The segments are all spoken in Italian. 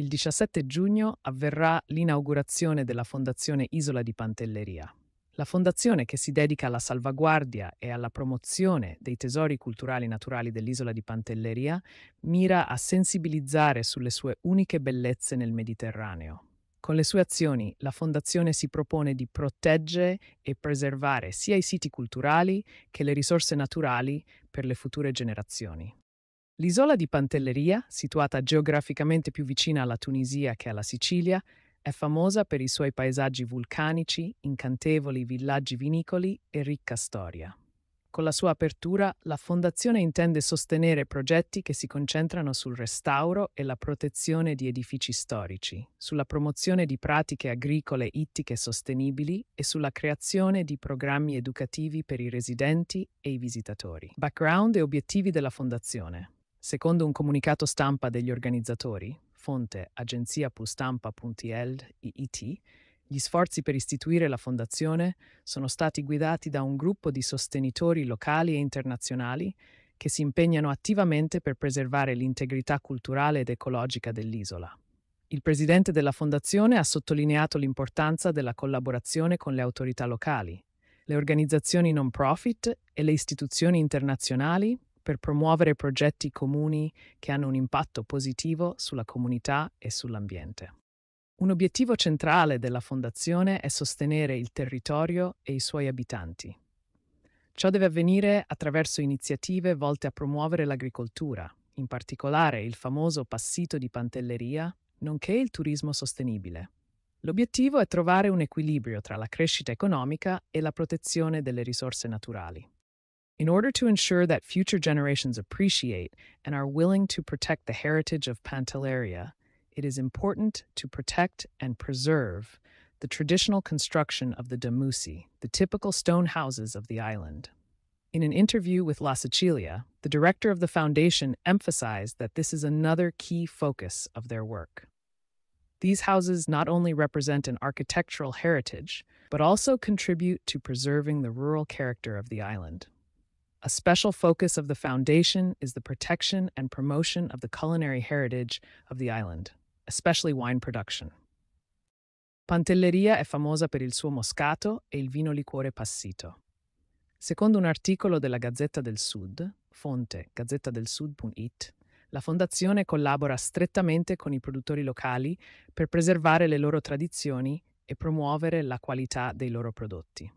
il 17 giugno avverrà l'inaugurazione della Fondazione Isola di Pantelleria. La fondazione che si dedica alla salvaguardia e alla promozione dei tesori culturali naturali dell'isola di Pantelleria mira a sensibilizzare sulle sue uniche bellezze nel Mediterraneo. Con le sue azioni la Fondazione si propone di proteggere e preservare sia i siti culturali che le risorse naturali per le future generazioni. L'isola di Pantelleria, situata geograficamente più vicina alla Tunisia che alla Sicilia, è famosa per i suoi paesaggi vulcanici, incantevoli villaggi vinicoli e ricca storia. Con la sua apertura, la Fondazione intende sostenere progetti che si concentrano sul restauro e la protezione di edifici storici, sulla promozione di pratiche agricole ittiche sostenibili e sulla creazione di programmi educativi per i residenti e i visitatori. Background e obiettivi della Fondazione. Secondo un comunicato stampa degli organizzatori, fonte agenzia.stampa.il, gli sforzi per istituire la fondazione sono stati guidati da un gruppo di sostenitori locali e internazionali che si impegnano attivamente per preservare l'integrità culturale ed ecologica dell'isola. Il presidente della fondazione ha sottolineato l'importanza della collaborazione con le autorità locali, le organizzazioni non profit e le istituzioni internazionali per promuovere progetti comuni che hanno un impatto positivo sulla comunità e sull'ambiente. Un obiettivo centrale della Fondazione è sostenere il territorio e i suoi abitanti. Ciò deve avvenire attraverso iniziative volte a promuovere l'agricoltura, in particolare il famoso passito di Pantelleria, nonché il turismo sostenibile. L'obiettivo è trovare un equilibrio tra la crescita economica e la protezione delle risorse naturali. In order to ensure that future generations appreciate and are willing to protect the heritage of Pantelleria, it is important to protect and preserve the traditional construction of the Damusi, the typical stone houses of the island. In an interview with La Sicilia, the director of the foundation emphasized that this is another key focus of their work. These houses not only represent an architectural heritage, but also contribute to preserving the rural character of the island. A special focus of the foundation is the protection and promotion of the culinary heritage of the island, especially wine production. Pantelleria è famosa per il suo moscato e il vino liquore passito. Secondo un articolo della Gazzetta del Sud, fonte gazzettadelsud.it, la fondazione collabora strettamente con i produttori locali per preservare le loro tradizioni e promuovere la qualità dei loro prodotti.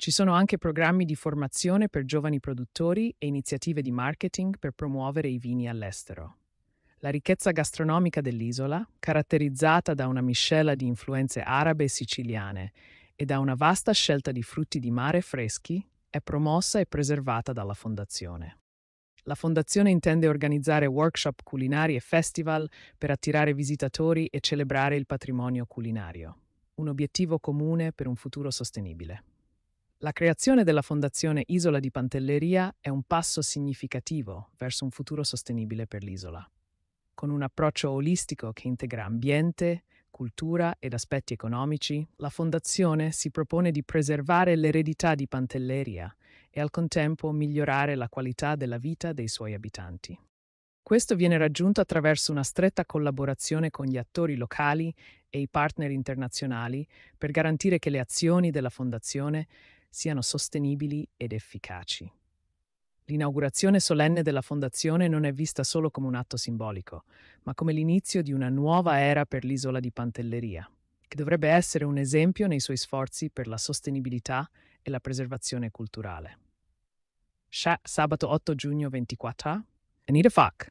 Ci sono anche programmi di formazione per giovani produttori e iniziative di marketing per promuovere i vini all'estero. La ricchezza gastronomica dell'isola, caratterizzata da una miscela di influenze arabe e siciliane e da una vasta scelta di frutti di mare freschi, è promossa e preservata dalla Fondazione. La Fondazione intende organizzare workshop culinari e festival per attirare visitatori e celebrare il patrimonio culinario, un obiettivo comune per un futuro sostenibile. La creazione della Fondazione Isola di Pantelleria è un passo significativo verso un futuro sostenibile per l'isola, con un approccio olistico che integra ambiente, cultura ed aspetti economici, la Fondazione si propone di preservare l'eredità di Pantelleria e al contempo migliorare la qualità della vita dei suoi abitanti. Questo viene raggiunto attraverso una stretta collaborazione con gli attori locali e i partner internazionali per garantire che le azioni della Fondazione siano sostenibili ed efficaci. L'inaugurazione solenne della fondazione non è vista solo come un atto simbolico, ma come l'inizio di una nuova era per l'isola di Pantelleria, che dovrebbe essere un esempio nei suoi sforzi per la sostenibilità e la preservazione culturale. Sabato 8 giugno 24, Anita Falk.